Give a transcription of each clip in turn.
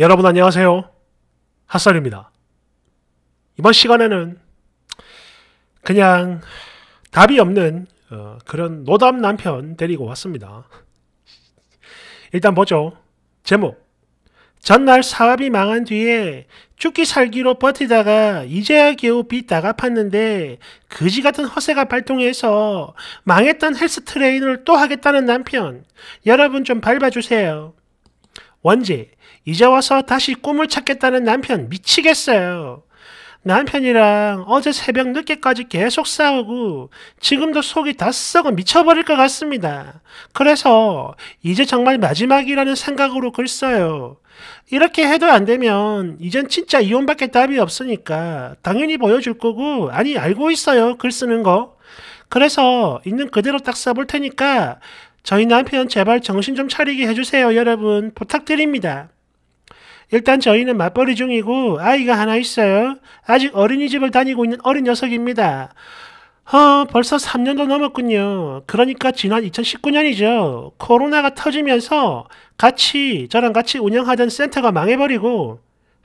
여러분 안녕하세요. 핫살입니다 이번 시간에는 그냥 답이 없는 어, 그런 노담 남편 데리고 왔습니다. 일단 보죠. 제목 전날 사업이 망한 뒤에 죽기 살기로 버티다가 이제야 겨우 빚 다가 팠는데 그지 같은 허세가 발동해서 망했던 헬스 트레이너를 또 하겠다는 남편 여러분 좀 밟아주세요. 원지, 이제 와서 다시 꿈을 찾겠다는 남편 미치겠어요. 남편이랑 어제 새벽 늦게까지 계속 싸우고 지금도 속이 다 썩어 미쳐버릴 것 같습니다. 그래서 이제 정말 마지막이라는 생각으로 글 써요. 이렇게 해도 안 되면 이젠 진짜 이혼밖에 답이 없으니까 당연히 보여줄 거고 아니 알고 있어요 글 쓰는 거. 그래서 있는 그대로 딱 써볼 테니까 저희 남편 제발 정신 좀 차리게 해주세요, 여러분. 부탁드립니다. 일단 저희는 맞벌이 중이고 아이가 하나 있어요. 아직 어린이집을 다니고 있는 어린 녀석입니다. 어, 벌써 3년도 넘었군요. 그러니까 지난 2019년이죠. 코로나가 터지면서 같이, 저랑 같이 운영하던 센터가 망해버리고,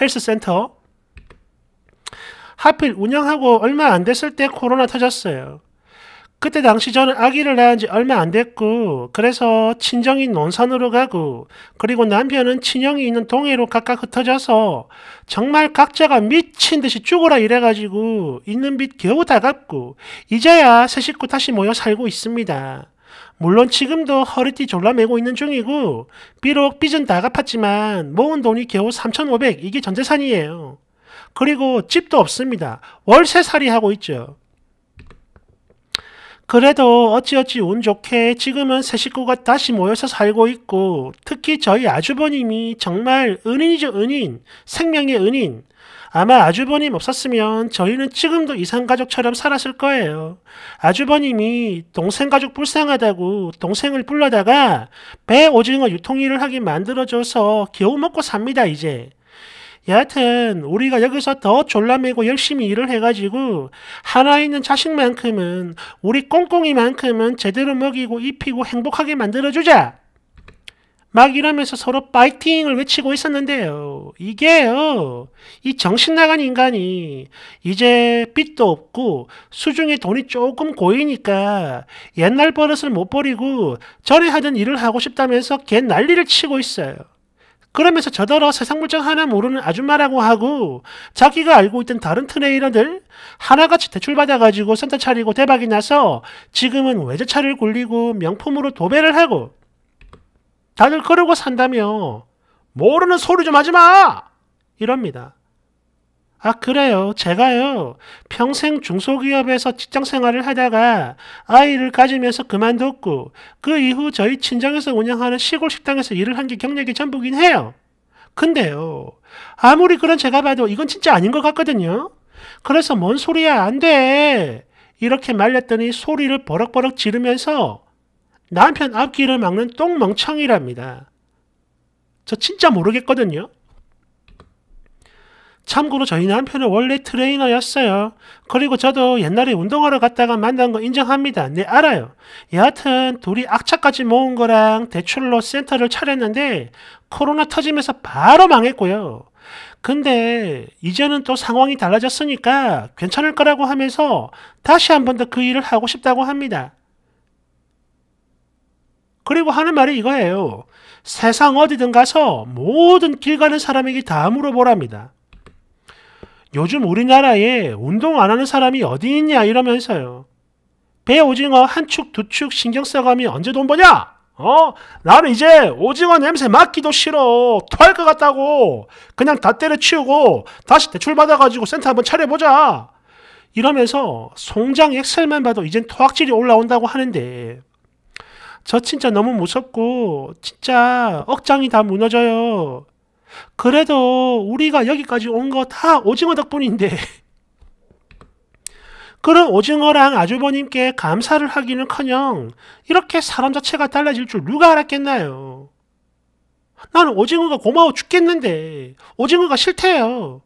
헬스센터. 하필 운영하고 얼마 안 됐을 때 코로나 터졌어요. 그때 당시 저는 아기를 낳은 지 얼마 안 됐고 그래서 친정인 논산으로 가고 그리고 남편은 친형이 있는 동해로 각각 흩어져서 정말 각자가 미친 듯이 죽어라 이래가지고 있는 빚 겨우 다 갚고 이제야 새 식구 다시 모여 살고 있습니다. 물론 지금도 허리띠 졸라매고 있는 중이고 비록 빚은 다 갚았지만 모은 돈이 겨우 3,500 이게 전재산이에요. 그리고 집도 없습니다. 월세 살이 하고 있죠. 그래도 어찌어찌 운 좋게 지금은 새 식구가 다시 모여서 살고 있고 특히 저희 아주버님이 정말 은인이죠 은인 생명의 은인 아마 아주버님 없었으면 저희는 지금도 이산가족처럼 살았을 거예요. 아주버님이 동생 가족 불쌍하다고 동생을 불러다가 배 오징어 유통일을 하게 만들어줘서 겨우 먹고 삽니다, 이제. 예, 여하튼 우리가 여기서 더 졸라매고 열심히 일을 해가지고 하나 있는 자식만큼은 우리 꽁꽁이만큼은 제대로 먹이고 입히고 행복하게 만들어주자. 막 이러면서 서로 파이팅을 외치고 있었는데요. 이게요. 이 정신 나간 인간이 이제 빚도 없고 수중에 돈이 조금 고이니까 옛날 버릇을 못 버리고 전에 하던 일을 하고 싶다면서 개 난리를 치고 있어요. 그러면서 저더러 세상 물정 하나 모르는 아줌마라고 하고 자기가 알고 있던 다른 트레이너들 하나같이 대출받아가지고 센터 차리고 대박이 나서 지금은 외제차를 굴리고 명품으로 도배를 하고 다들 그러고 산다며 모르는 소리 좀 하지 마! 이럽니다. 아, 그래요. 제가요. 평생 중소기업에서 직장 생활을 하다가 아이를 가지면서 그만뒀고, 그 이후 저희 친정에서 운영하는 시골 식당에서 일을 한 게 경력이 전부긴 해요. 근데요. 아무리 그런 제가 봐도 이건 진짜 아닌 것 같거든요. 그래서 뭔 소리야, 안 돼. 이렇게 말렸더니 소리를 버럭버럭 지르면서 남편 앞길을 막는 똥멍청이랍니다. 저 진짜 모르겠거든요. 참고로 저희남편은 원래 트레이너였어요. 그리고 저도 옛날에 운동하러 갔다가 만난 거 인정합니다. 네, 알아요. 여하튼 둘이 악착같이 모은 거랑 대출로 센터를 차렸는데 코로나 터지면서 바로 망했고요. 근데 이제는 또 상황이 달라졌으니까 괜찮을 거라고 하면서 다시 한 번 더 그 일을 하고 싶다고 합니다. 그리고 하는 말이 이거예요. 세상 어디든 가서 모든 길 가는 사람에게 다 물어보랍니다. 요즘 우리나라에 운동 안 하는 사람이 어디 있냐 이러면서요. 배 오징어 한 축 두 축 신경 써가면 언제 돈 버냐? 어? 나는 이제 오징어 냄새 맡기도 싫어. 토할 것 같다고. 그냥 다 때려치우고 다시 대출 받아가지고 센터 한번 차려보자. 이러면서 송장 엑셀만 봐도 이젠 토악질이 올라온다고 하는데 저 진짜 너무 무섭고 진짜 억장이 다 무너져요. 그래도 우리가 여기까지 온 거 다 오징어 덕분인데 그런 오징어랑 아주버님께 감사를 하기는커녕 이렇게 사람 자체가 달라질 줄 누가 알았겠나요? 나는 오징어가 고마워 죽겠는데 오징어가 싫대요.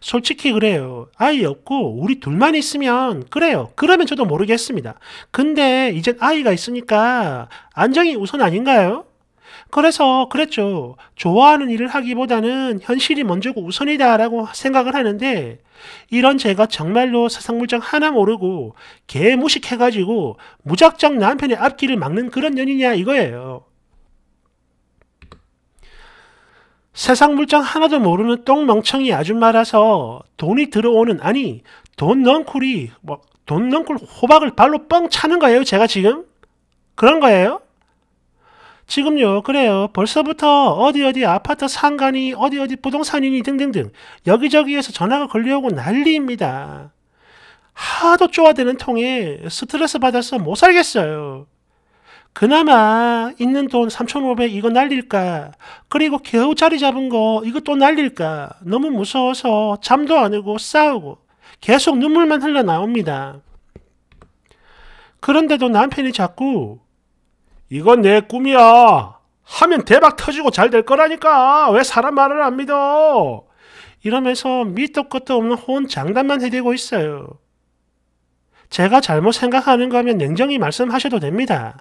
솔직히 그래요. 아이 없고 우리 둘만 있으면 그래요. 그러면 저도 모르겠습니다. 근데 이젠 아이가 있으니까 안정이 우선 아닌가요? 그래서 그랬죠. 좋아하는 일을 하기보다는 현실이 먼저고 우선이다라고 생각을 하는데 이런 제가 정말로 사상물정 하나 모르고 개 무식해가지고 무작정 남편의 앞길을 막는 그런 년이냐 이거예요. 세상 물정 하나도 모르는 똥멍청이 아줌마라서 돈이 들어오는 아니 돈 넝쿨이 뭐 돈 넝쿨 호박을 발로 뻥 차는 거예요 제가 지금 그런 거예요? 지금요, 그래요. 벌써부터 어디 어디 아파트 상간이 어디 어디 부동산이니 등등등 여기저기에서 전화가 걸려오고 난리입니다. 하도 쪼아대는 통에 스트레스 받아서 못 살겠어요. 그나마 있는 돈 3,500 이거 날릴까? 그리고 겨우 자리 잡은 거이거또 날릴까? 너무 무서워서 잠도 안 오고 싸우고 계속 눈물만 흘러나옵니다. 그런데도 남편이 자꾸 이건 내 꿈이야. 하면 대박 터지고 잘 될 거라니까. 왜 사람 말을 안 믿어? 이러면서 밑도 끝도 없는 혼 장단만 해대고 있어요. 제가 잘못 생각하는 거면 냉정히 말씀하셔도 됩니다.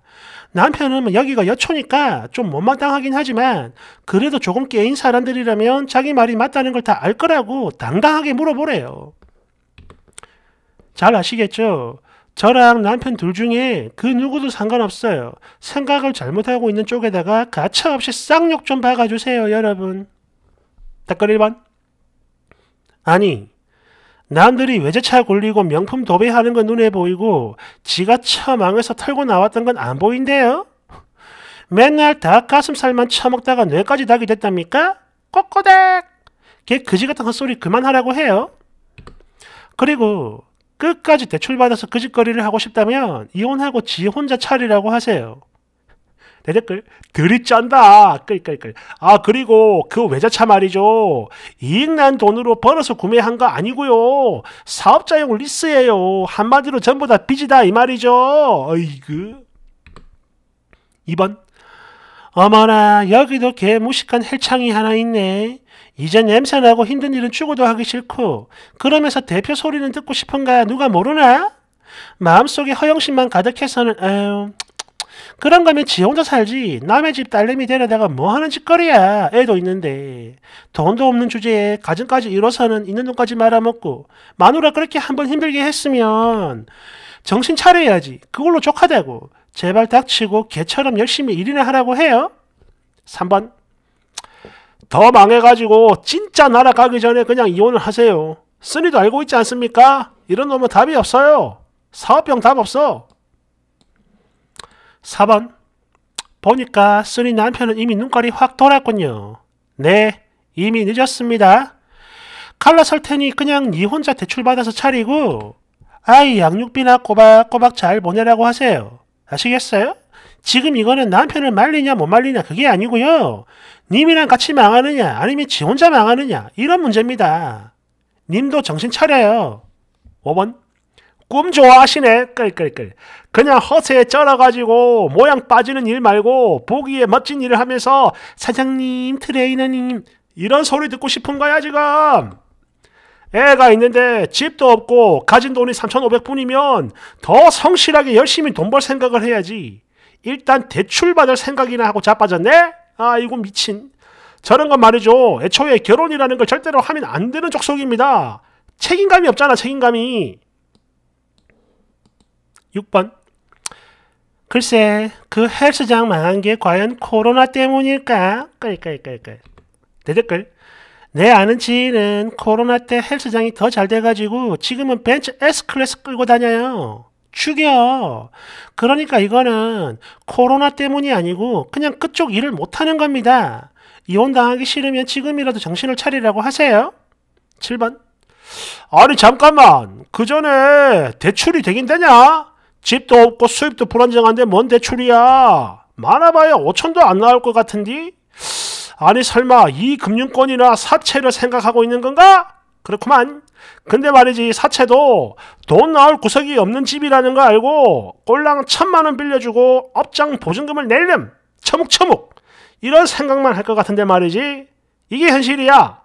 남편은 여기가 여초니까 좀 못마땅하긴 하지만 그래도 조금 깨인 사람들이라면 자기 말이 맞다는 걸 다 알 거라고 당당하게 물어보래요. 잘 아시겠죠? 저랑 남편 둘 중에 그 누구도 상관없어요. 생각을 잘못하고 있는 쪽에다가 가차없이 쌍욕 좀 박아주세요, 여러분. 댓글 1번. 아니, 남들이 외제차 굴리고 명품 도배하는 건 눈에 보이고 지가 처망해서 털고 나왔던 건 안 보인대요? 맨날 닭가슴살만 처먹다가 뇌까지 닭이 됐답니까? 꼬꼬댁! 걔 그지 같은 헛소리 그만하라고 해요. 그리고 끝까지 대출받아서 그 짓거리를 하고 싶다면 이혼하고 지 혼자 차리라고 하세요. 내 댓글 들이 짠다 끌끌끌 아 그리고 그 외자차 말이죠 이익난 돈으로 벌어서 구매한 거 아니고요 사업자용 리스예요 한마디로 전부 다 빚이다 이 말이죠 어이그 2번 어머나 여기도 개 무식한 헬창이 하나 있네. 이제 냄새나고 힘든 일은 죽어도 하기 싫고 그러면서 대표 소리는 듣고 싶은가 누가 모르나? 마음속에 허영심만 가득해서는 아유 그런 거면 지 혼자 살지 남의 집 딸내미 데려다가 뭐 하는 짓거리야 애도 있는데 돈도 없는 주제에 가정까지 잃어서는 있는 돈까지 말아먹고 마누라 그렇게 한번 힘들게 했으면 정신 차려야지 그걸로 족하다고 제발 닥치고 개처럼 열심히 일이나 하라고 해요. 3번 더 망해가지고 진짜 날아가기 전에 그냥 이혼을 하세요. 쓰니도 알고 있지 않습니까? 이런 놈은 답이 없어요. 사업병 답 없어. 4번 보니까 쓰니 남편은 이미 눈깔이 확 돌았군요. 네, 이미 늦었습니다. 칼라 설 테니 그냥 니 혼자 대출받아서 차리고 아이 양육비나 꼬박꼬박 잘 보내라고 하세요. 아시겠어요? 지금 이거는 남편을 말리냐 못 말리냐 그게 아니고요. 님이랑 같이 망하느냐 아니면 지 혼자 망하느냐 이런 문제입니다. 님도 정신 차려요. 5번 꿈 좋아하시네. 끌끌끌. 그냥 허세에 쩔어가지고 모양 빠지는 일 말고 보기에 멋진 일을 하면서 사장님 트레이너님 이런 소리 듣고 싶은 거야 지금. 애가 있는데 집도 없고 가진 돈이 3,500뿐이면 더 성실하게 열심히 돈 벌 생각을 해야지. 일단 대출받을 생각이나 하고 자빠졌네? 아이고 미친. 저런 건 말이죠. 애초에 결혼이라는 걸 절대로 하면 안 되는 족속입니다. 책임감이 없잖아 책임감이. 6번 글쎄 그 헬스장 망한 게 과연 코로나 때문일까? 끌끌끌끌 대댓글 내 아는 지인은 코로나 때 헬스장이 더 잘 돼가지고 지금은 벤츠 S클래스 끌고 다녀요. 죽여. 그러니까 이거는 코로나 때문이 아니고 그냥 그쪽 일을 못하는 겁니다. 이혼당하기 싫으면 지금이라도 정신을 차리라고 하세요. 7번. 아니 잠깐만. 그 전에 대출이 되긴 되냐? 집도 없고 수입도 불안정한데 뭔 대출이야. 많아봐야 5천도 안 나올 것 같은데? 아니 설마 이 금융권이나 사채를 생각하고 있는 건가? 그렇구만. 근데 말이지 사채도 돈 나올 구석이 없는 집이라는 거 알고 꼴랑 천만 원 빌려주고 업장 보증금을 낼렴. 처묵처묵. 이런 생각만 할 것 같은데 말이지. 이게 현실이야.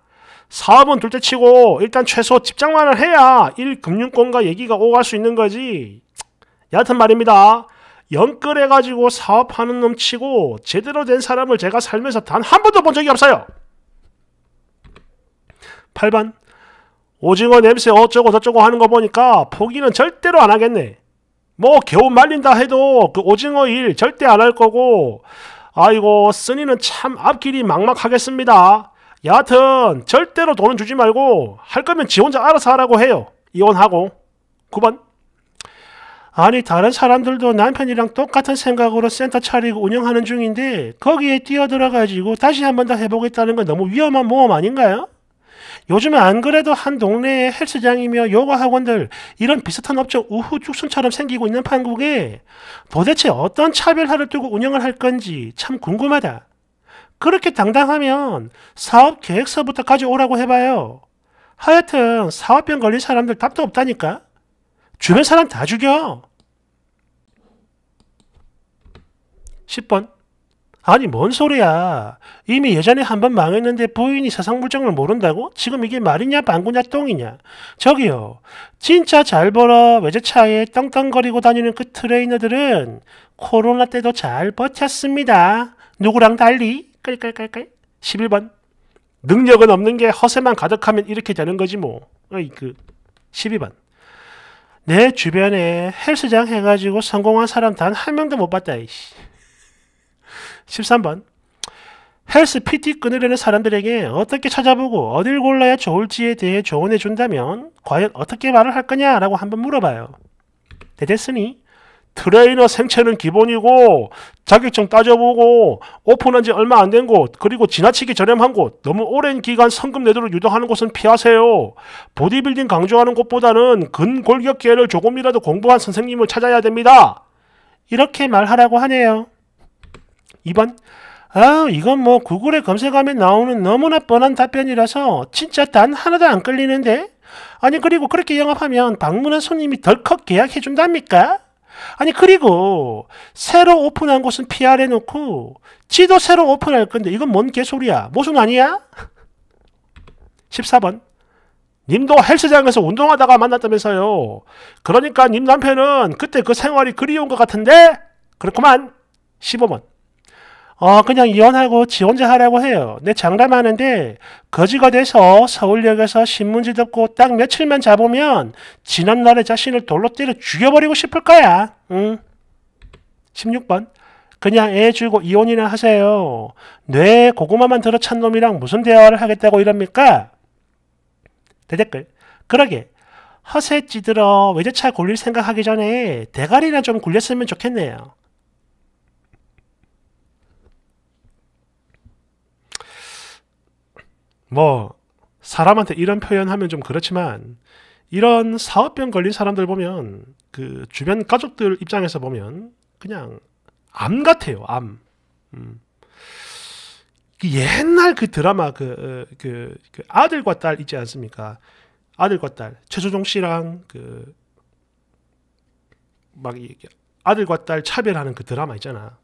사업은 둘째치고 일단 최소 직장만을 해야 일 금융권과 얘기가 오갈 수 있는 거지. 여하튼 말입니다. 연끌해가지고 사업하는 놈 치고 제대로 된 사람을 제가 살면서 단 한 번도 본 적이 없어요. 8번 오징어 냄새 어쩌고 저쩌고 하는 거 보니까 포기는 절대로 안 하겠네. 뭐 겨우 말린다 해도 그 오징어 일 절대 안 할 거고 아이고 쓰니는 참 앞길이 막막하겠습니다. 여하튼 절대로 돈은 주지 말고 할 거면 지 혼자 알아서 하라고 해요. 이혼하고 9번 아니 다른 사람들도 남편이랑 똑같은 생각으로 센터 차리고 운영하는 중인데 거기에 뛰어들어가지고 다시 한 번 더 해보겠다는 건 너무 위험한 모험 아닌가요? 요즘 안 그래도 한 동네에 헬스장이며 요가 학원들 이런 비슷한 업종 우후 죽순처럼 생기고 있는 판국에 도대체 어떤 차별화를 두고 운영을 할 건지 참 궁금하다. 그렇게 당당하면 사업 계획서부터 가져오라고 해봐요. 하여튼 사업병 걸린 사람들 답도 없다니까. 주변 사람 다 죽여. 10번. 아니 뭔 소리야. 이미 예전에 한번 망했는데 부인이 세상 물정을 모른다고? 지금 이게 말이냐 방구냐 똥이냐. 저기요. 진짜 잘 벌어 외제차에 떵떵거리고 다니는 그 트레이너들은 코로나 때도 잘 버텼습니다. 누구랑 달리? 깔깔깔깔. 11번. 능력은 없는 게 허세만 가득하면 이렇게 되는 거지 뭐. 어이 그 12번. 내 주변에 헬스장 해가지고 성공한 사람 단 한 명도 못 봤다. 이씨. 13번 헬스 PT 끊으려는 사람들에게 어떻게 찾아보고 어딜 골라야 좋을지에 대해 조언해 준다면 과연 어떻게 말을 할 거냐라고 한번 물어봐요. 대데스니 트레이너 생체는 기본이고 자격증 따져보고 오픈한 지 얼마 안 된 곳 그리고 지나치게 저렴한 곳 너무 오랜 기간 성금 내도록 유도하는 곳은 피하세요. 보디빌딩 강조하는 곳보다는 근골격계를 조금이라도 공부한 선생님을 찾아야 됩니다. 이렇게 말하라고 하네요. 2번 아 이건 뭐 구글에 검색하면 나오는 너무나 뻔한 답변이라서 진짜 단 하나도 안 끌리는데? 아니 그리고 그렇게 영업하면 방문한 손님이 덜컥 계약해준답니까? 아니 그리고 새로 오픈한 곳은 PR 해놓고 지도 새로 오픈할 건데 이건 뭔 개소리야? 모순 아니야? 14번 님도 헬스장에서 운동하다가 만났다면서요. 그러니까 님 남편은 그때 그 생활이 그리운 것 같은데? 그렇구만. 15번 어, 그냥 이혼하고 지 혼자 하라고 해요. 내 장담하는데 거지가 돼서 서울역에서 신문지 덮고 딱 며칠만 잡으면 지난날의 자신을 돌로 때려 죽여버리고 싶을 거야. 응. 16번. 그냥 애 주고 이혼이나 하세요. 뇌에 고구마만 들어찬 놈이랑 무슨 대화를 하겠다고 이럽니까? 대댓글. 그러게. 허세 찌들어 외제차 굴릴 생각하기 전에 대가리나 좀 굴렸으면 좋겠네요. 뭐 사람한테 이런 표현하면 좀 그렇지만 이런 사업병 걸린 사람들 보면 그 주변 가족들 입장에서 보면 그냥 암 같아요 암. 음. 그 옛날 그 드라마 그, 어, 그, 그, 아들과 딸 있지 않습니까? 아들과 딸 최소종 씨랑 그막 이, 아들과 딸 차별하는 그 드라마 있잖아.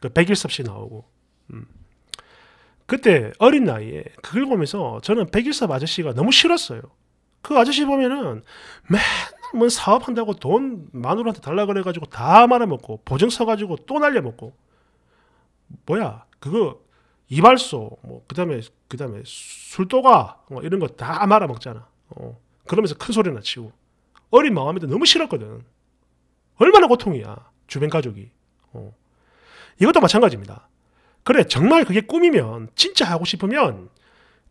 그 백일섭 씨 나오고. 음. 그때 어린 나이에 그걸 보면서 저는 백일섭 아저씨가 너무 싫었어요. 그 아저씨 보면은 맨날 뭐 사업한다고 돈 마누라한테 달라 그래가지고 다 말아먹고 보증 서가지고 또 날려먹고 뭐야 그거 이발소 뭐 그다음에 그다음에 술도가 뭐 이런 거 다 말아먹잖아. 어. 그러면서 큰 소리나 치고 어린 마음에도 너무 싫었거든. 얼마나 고통이야 주변 가족이. 어. 이것도 마찬가지입니다. 그래, 정말 그게 꿈이면, 진짜 하고 싶으면,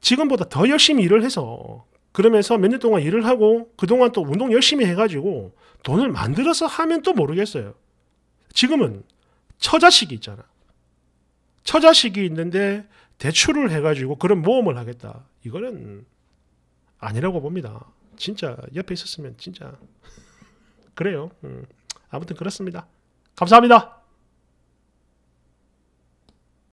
지금보다 더 열심히 일을 해서, 그러면서 몇 년 동안 일을 하고, 그동안 또 운동 열심히 해가지고, 돈을 만들어서 하면 또 모르겠어요. 지금은 처자식이 있잖아. 처자식이 있는데, 대출을 해가지고 그런 모험을 하겠다. 이거는 아니라고 봅니다. 진짜 옆에 있었으면 진짜 그래요. 음. 아무튼 그렇습니다. 감사합니다.